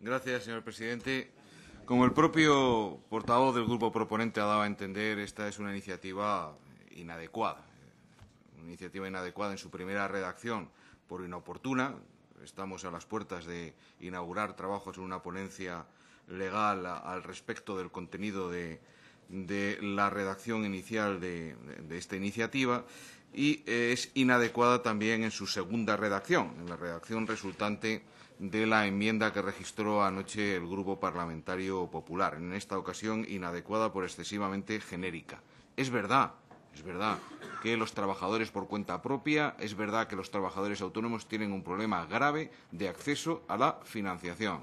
Gracias, señor presidente. Como el propio portavoz del grupo proponente ha dado a entender, esta es una iniciativa inadecuada. Una iniciativa inadecuada en su primera redacción por inoportuna. Estamos a las puertas de inaugurar trabajos en una ponencia legal al respecto del contenido de, la redacción inicial de esta iniciativa y es inadecuada también en su segunda redacción, en la redacción resultante de la enmienda que registró anoche el Grupo Parlamentario Popular, en esta ocasión inadecuada por excesivamente genérica. Es verdad, es verdad que los trabajadores por cuenta propia, es verdad que los trabajadores autónomos tienen un problema grave de acceso a la financiación.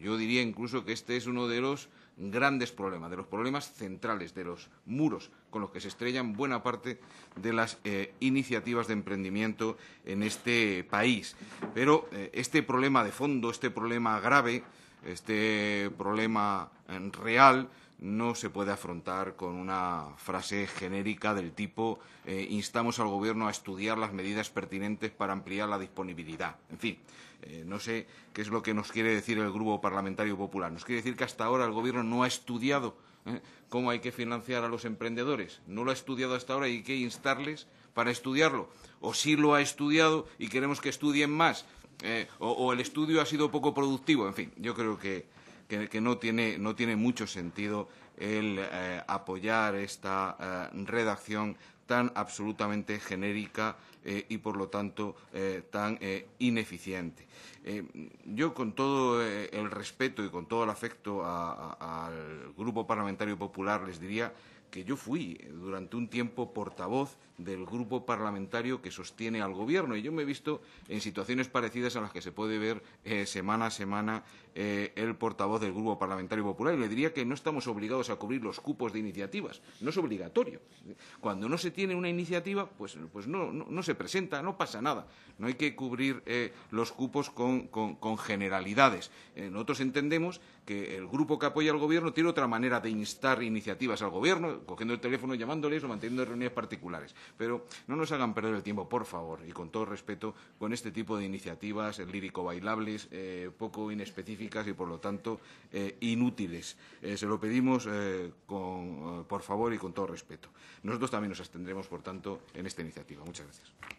Yo diría incluso que este es uno de los grandes problemas, de los problemas centrales, de los muros con los que se estrellan buena parte de las eh, iniciativas de emprendimiento en este país. Pero eh, este problema de fondo, este problema grave, este problema eh, real no se puede afrontar con una frase genérica del tipo eh, instamos al Gobierno a estudiar las medidas pertinentes para ampliar la disponibilidad. En fin, eh, no sé qué es lo que nos quiere decir el Grupo Parlamentario Popular. Nos quiere decir que hasta ahora el Gobierno no ha estudiado cómo hay que financiar a los emprendedores. No lo ha estudiado hasta ahora y hay que instarles para estudiarlo. O sí lo ha estudiado y queremos que estudien más eh, o, el estudio ha sido poco productivo. En fin, yo creo que, no, tiene, no tiene mucho sentido el eh, apoyar esta eh, redacción tan absolutamente genérica y, por lo tanto, tan ineficiente. yo, con todo el respeto y con todo el afecto al Grupo Parlamentario Popular, les diría que yo fui durante un tiempo portavoz del grupo parlamentario que sostiene al Gobierno. Y yo me he visto en situaciones parecidas a las que se puede ver eh, semana a semana eh, el portavoz del Grupo Parlamentario Popular. Y le diría que no estamos obligados a cubrir los cupos de iniciativas. No es obligatorio. Cuando no se tiene una iniciativa, pues, pues no, se presenta, no pasa nada. No hay que cubrir eh, los cupos con, con generalidades. nosotros entendemos que el grupo que apoya al Gobierno tiene otra manera de instar iniciativas al Gobierno, cogiendo el teléfono, llamándoles o manteniendo reuniones particulares. Pero no nos hagan perder el tiempo, por favor, y con todo respeto, con este tipo de iniciativas lírico bailables, eh, poco inespecíficas y por lo tanto eh, inútiles. Eh, se lo pedimos por favor y con todo respeto. Nosotros también nos abstendremos, por tanto, en esta iniciativa. Muchas gracias.